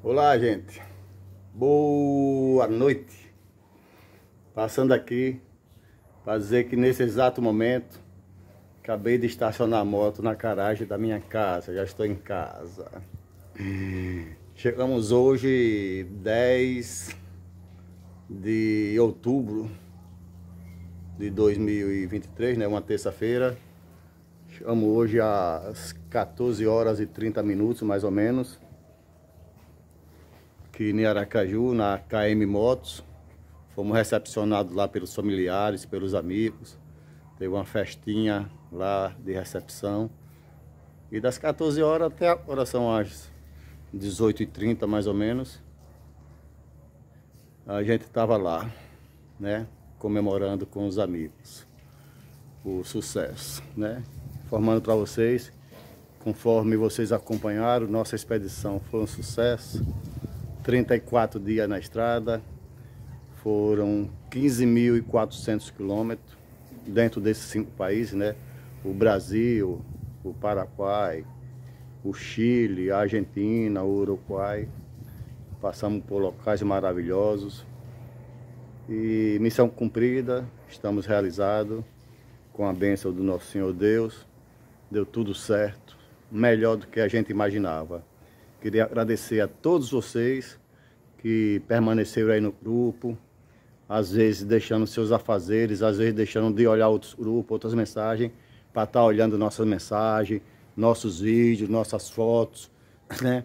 Olá, gente. Boa noite. Passando aqui para dizer que nesse exato momento acabei de estacionar a moto na garagem da minha casa. Já estou em casa. Chegamos hoje 10 de outubro de 2023, né? Uma terça-feira. Chegamos hoje às 14 horas e 30 minutos, mais ou menos aqui em Aracaju, na KM Motos. Fomos recepcionados lá pelos familiares, pelos amigos. Teve uma festinha lá de recepção. E das 14 horas até agora são as 18h30 mais ou menos. A gente estava lá, né? Comemorando com os amigos o sucesso, né? Informando para vocês, conforme vocês acompanharam, nossa expedição foi um sucesso. 34 dias na estrada, foram 15.400 quilômetros dentro desses cinco países, né? O Brasil, o Paraguai, o Chile, a Argentina, o Uruguai. Passamos por locais maravilhosos. E missão cumprida, estamos realizados com a bênção do nosso Senhor Deus. Deu tudo certo, melhor do que a gente imaginava. Queria agradecer a todos vocês que permaneceram aí no grupo, às vezes deixando seus afazeres, às vezes deixando de olhar outros grupos, outras mensagens, para estar tá olhando nossas mensagens, nossos vídeos, nossas fotos, né?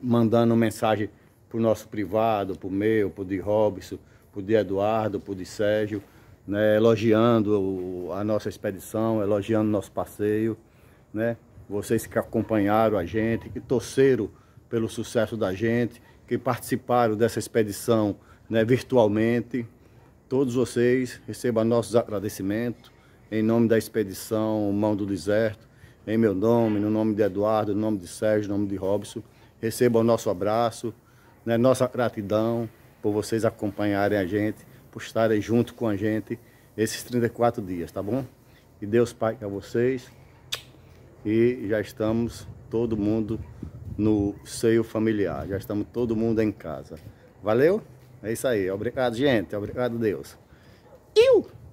Mandando mensagem para o nosso privado, para o meu, para o de Robson, para o de Eduardo, para o de Sérgio, né? elogiando a nossa expedição, elogiando nosso passeio, né? vocês que acompanharam a gente, que torceram pelo sucesso da gente, que participaram dessa expedição né, virtualmente. Todos vocês recebam nossos agradecimentos em nome da expedição Mão do Deserto, em meu nome, no nome de Eduardo, no nome de Sérgio, no nome de Robson. Recebam o nosso abraço, né, nossa gratidão por vocês acompanharem a gente, por estarem junto com a gente esses 34 dias, tá bom? Que Deus Pai a vocês e já estamos todo mundo no seio familiar, já estamos todo mundo em casa. Valeu? É isso aí. Obrigado, gente. Obrigado, Deus. Eu!